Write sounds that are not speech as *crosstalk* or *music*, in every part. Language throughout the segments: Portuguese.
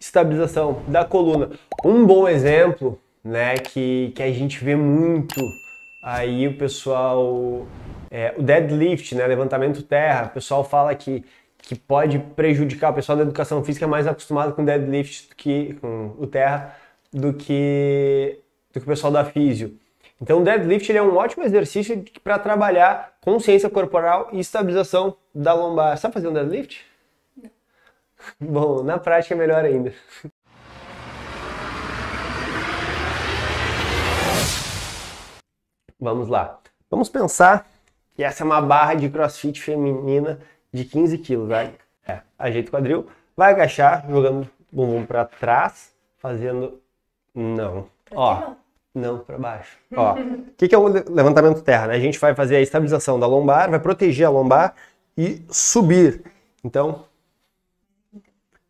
Estabilização da coluna. Um bom exemplo, né, que, que a gente vê muito aí o pessoal, é, o deadlift, né, levantamento terra, o pessoal fala que que pode prejudicar o pessoal da educação física é mais acostumado com deadlift do que com o terra do que do que o pessoal da físio. Então, o deadlift ele é um ótimo exercício para trabalhar consciência corporal e estabilização da lombar. Sabe fazer um deadlift? *laughs* Bom, na prática é melhor ainda. Vamos lá. Vamos pensar que essa é uma barra de crossfit feminina de 15 quilos. Vai, é, ajeita o quadril, vai agachar, jogando o bumbum para trás, fazendo. Não. Pra Ó. Não, não para baixo. Ó. O que, que é o levantamento terra? Né? A gente vai fazer a estabilização da lombar, vai proteger a lombar e subir. Então,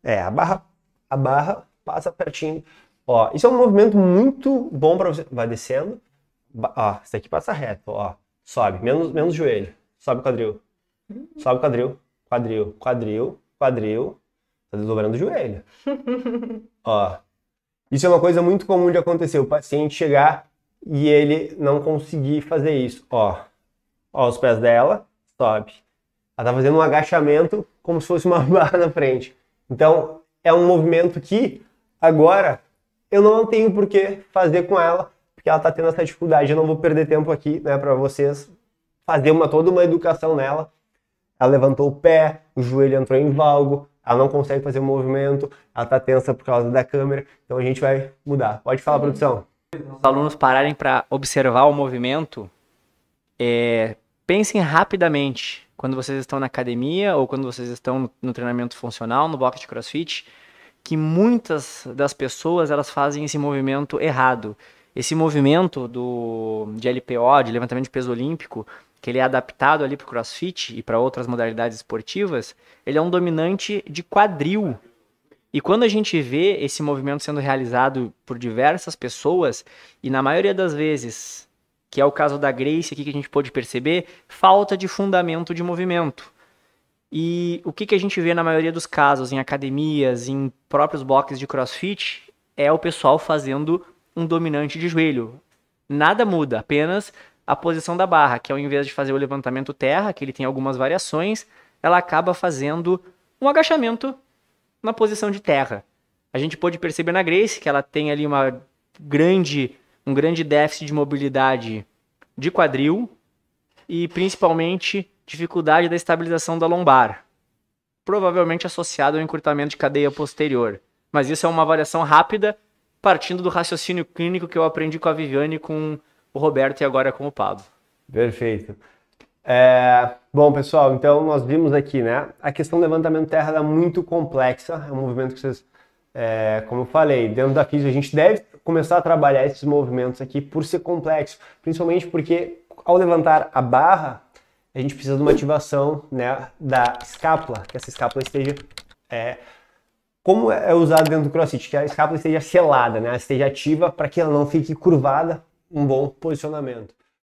é, a barra, a barra passa pertinho. Ó, isso é um movimento muito bom para você. Vai descendo. Ó, isso aqui passa reto, ó. Sobe, menos, menos joelho. Sobe o quadril. Sobe o quadril. Quadril, quadril, quadril. Tá desdobrando o joelho. *laughs* ó. Isso é uma coisa muito comum de acontecer. O paciente chegar e ele não conseguir fazer isso. Ó. Ó, os pés dela. Sobe. Ela tá fazendo um agachamento como se fosse uma *laughs* barra na frente. Então, é um movimento que agora eu não tenho por que fazer com ela, porque ela está tendo essa dificuldade. Eu não vou perder tempo aqui, né, para vocês fazer uma toda uma educação nela. Ela levantou o pé, o joelho entrou em valgo, ela não consegue fazer o movimento, ela está tensa por causa da câmera. Então a gente vai mudar. Pode falar, produção. Os alunos pararem para observar o movimento, é, pensem rapidamente quando vocês estão na academia ou quando vocês estão no, treinamento funcional, no box de crossfit, que muitas das pessoas elas fazem esse movimento errado. Esse movimento do, de LPO, de levantamento de peso olímpico, que ele é adaptado ali para o crossfit e para outras modalidades esportivas, ele é um dominante de quadril. E quando a gente vê esse movimento sendo realizado por diversas pessoas, e na maioria das vezes que é o caso da Grace aqui que a gente pôde perceber, falta de fundamento de movimento. E o que, que a gente vê na maioria dos casos, em academias, em próprios boxes de crossfit, é o pessoal fazendo um dominante de joelho. Nada muda, apenas a posição da barra, que ao invés de fazer o levantamento terra, que ele tem algumas variações, ela acaba fazendo um agachamento na posição de terra. A gente pôde perceber na Grace que ela tem ali uma grande um grande déficit de mobilidade de quadril e principalmente dificuldade da estabilização da lombar, provavelmente associado ao encurtamento de cadeia posterior. Mas isso é uma avaliação rápida, partindo do raciocínio clínico que eu aprendi com a Viviane, com o Roberto e agora com o Pablo. Perfeito. É... Bom, pessoal, então nós vimos aqui, né? A questão do levantamento terra é muito complexa, é um movimento que vocês é, como eu falei, dentro da física a gente deve começar a trabalhar esses movimentos aqui por ser complexo, principalmente porque ao levantar a barra, a gente precisa de uma ativação né, da escápula, que essa escápula esteja, é, como é, é usado dentro do crossfit, que a escápula esteja selada, né, esteja ativa para que ela não fique curvada, um bom posicionamento.